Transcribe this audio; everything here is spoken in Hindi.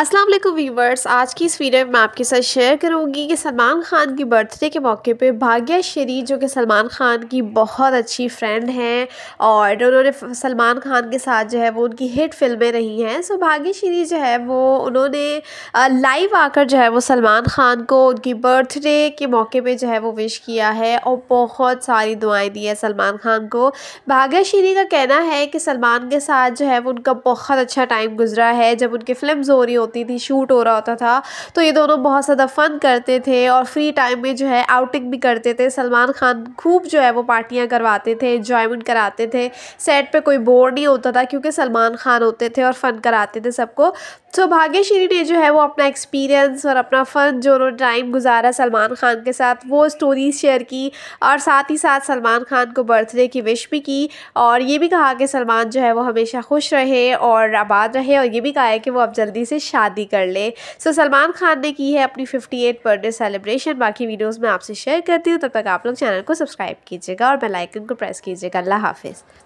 अस्सलाम वालेकुम वीवर्स आज की इस वीडियो में मैं आपके साथ शेयर करूंगी कि सलमान खान की बर्थडे के मौके पे भाग्या शरीर जो कि सलमान खान की बहुत अच्छी फ्रेंड हैं और उन्होंने सलमान खान के साथ जो है वो उनकी हिट फिल्में रही हैं सो भाग्या शरीर जो है वो उन्होंने लाइव आकर जो है वो सलमान खान को उनकी बर्थडे के मौके पर जो है वो विश किया है और बहुत सारी दुआएँ दी है सलमान खान को भाग्या शरीर का कहना है कि सलमान के साथ जो है वो उनका बहुत अच्छा टाइम गुजरा है जब उनकी फिल्म हो रही होती थी शूट हो रहा होता था तो ये दोनों बहुत ज़्यादा फ़न करते थे और फ्री टाइम में जो है आउटिंग भी करते थे सलमान खान खूब जो है वो पार्टियाँ करवाते थे इन्जॉयमेंट कराते थे सेट पर कोई बोर नहीं होता था क्योंकि सलमान खान होते थे और फ़न कराते थे सबको तो भाग्यश्री ने जो है वो अपना एक्सपीरियंस और अपना फ़न जो उन्होंने टाइम गुजारा सलमान खान के साथ वो स्टोरीज शेयर की और साथ ही साथ सलमान खान को बर्थडे की विश भी की और ये भी कहा कि सलमान जो है वो हमेशा खुश रहे और आबाद रहे और ये भी कहा है कि वो अब जल्दी से शादी कर ले सो so, सलमान खान ने की है अपनी फिफ्टी एट बर्थडे सेलिब्रेशन बाकी वीडियोस मैं आपसे शेयर करती हूँ तब तक आप लोग चैनल को सब्सक्राइब कीजिएगा और बेलाइकन को प्रेस कीजिएगा अल्लाह हाफिज़